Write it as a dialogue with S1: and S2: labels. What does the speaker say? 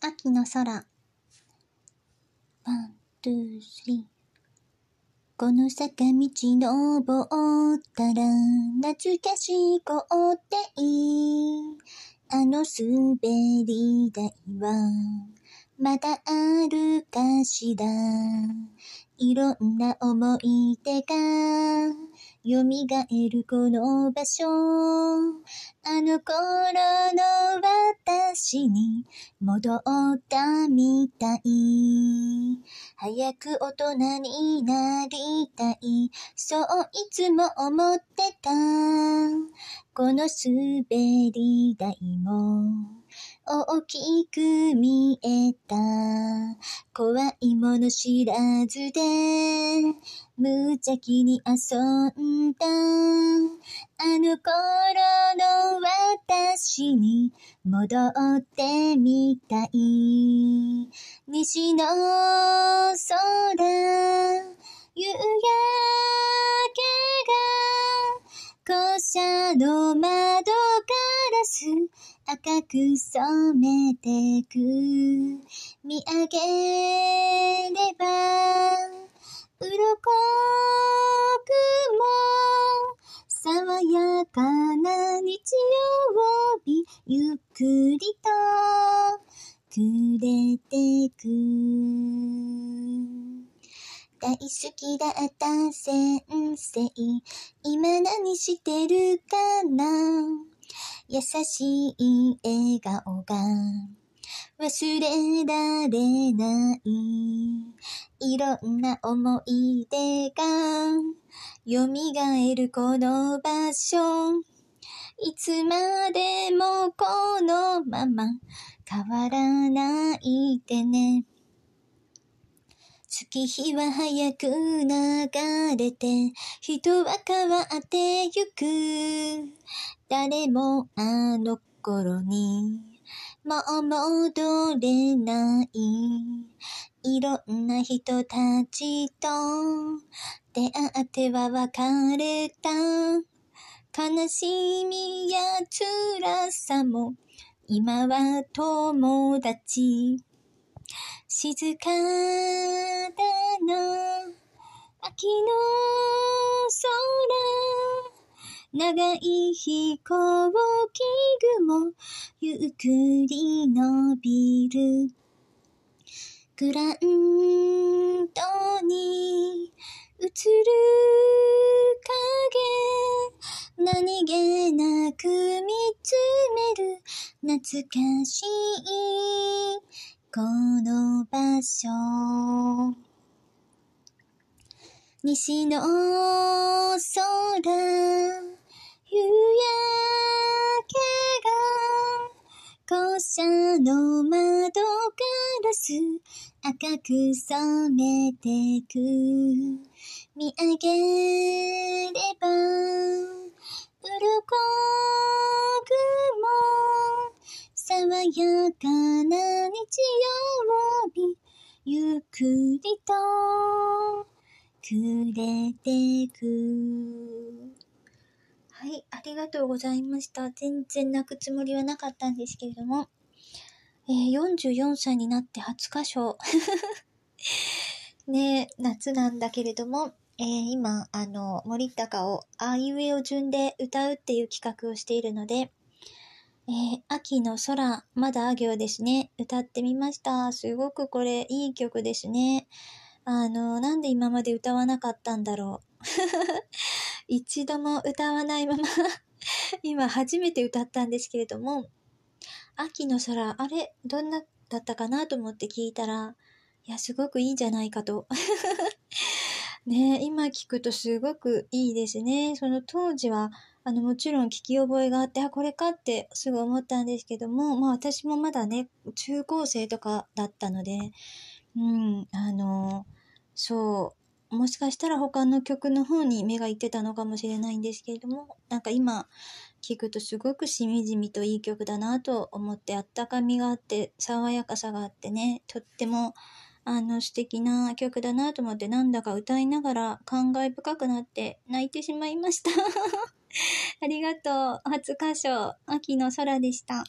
S1: 秋の空。ワン、ツー、スリー。この坂道登ったら、懐かしい校庭。あの滑り台は、まだあるかしら。いろんな思い出が、蘇るこの場所。あの頃の私。昔に戻ったみたい。早く大人になりたい。そういつも思ってた。この滑り台も。大きく見えた。怖いもの知らずで、無邪気に遊んだ。あの頃の私に戻ってみたい。西の空、夕焼けが、校舎の窓ガラス、赤く染めてく。見上げれば、鱗雲、爽やかな日曜日、くりとくれてく大好きだった先生今何してるかな優しい笑顔が忘れられないいろんな思い出が蘇るこの場所いつまでもこのまま変わらないでね。月日は早く流れて、人は変わってゆく。誰もあの頃に、もう戻れない。いろんな人たちと出会っては別れた。悲しみや辛さも今は友達静かだな秋の空長い飛行機雲ゆっくり伸びるグランドに映る何気なく見つめる懐かしいこの場所西の空夕焼けが校舎の窓ガラス赤く染めてく見上げればる小も爽やかな日曜日、ゆっくり
S2: と、暮れてく。はい、ありがとうございました。全然泣くつもりはなかったんですけれども、えー、44歳になって初歌唱。ねえ、夏なんだけれども、えー、今、あの、森高をあいうえを順で歌うっていう企画をしているので、えー、秋の空、まだあ行ですね。歌ってみました。すごくこれ、いい曲ですね。あの、なんで今まで歌わなかったんだろう。一度も歌わないまま 今初めて歌ったんですけれども、秋の空、あれ、どんなだったかなと思って聞いたら、いや、すごくいいんじゃないかと ね、今聞くとすごくいいですね。その当時は、あの、もちろん聞き覚えがあって、あ、これかってすぐ思ったんですけども、まあ私もまだね、中高生とかだったので、うん、あの、そう、もしかしたら他の曲の方に目がいってたのかもしれないんですけれども、なんか今聞くとすごくしみじみといい曲だなと思って、あったかみがあって、爽やかさがあってね、とっても、あの素敵な曲だなと思ってなんだか歌いながら感慨深くなって泣いてしまいました ありがとう。初歌唱、秋の空でした。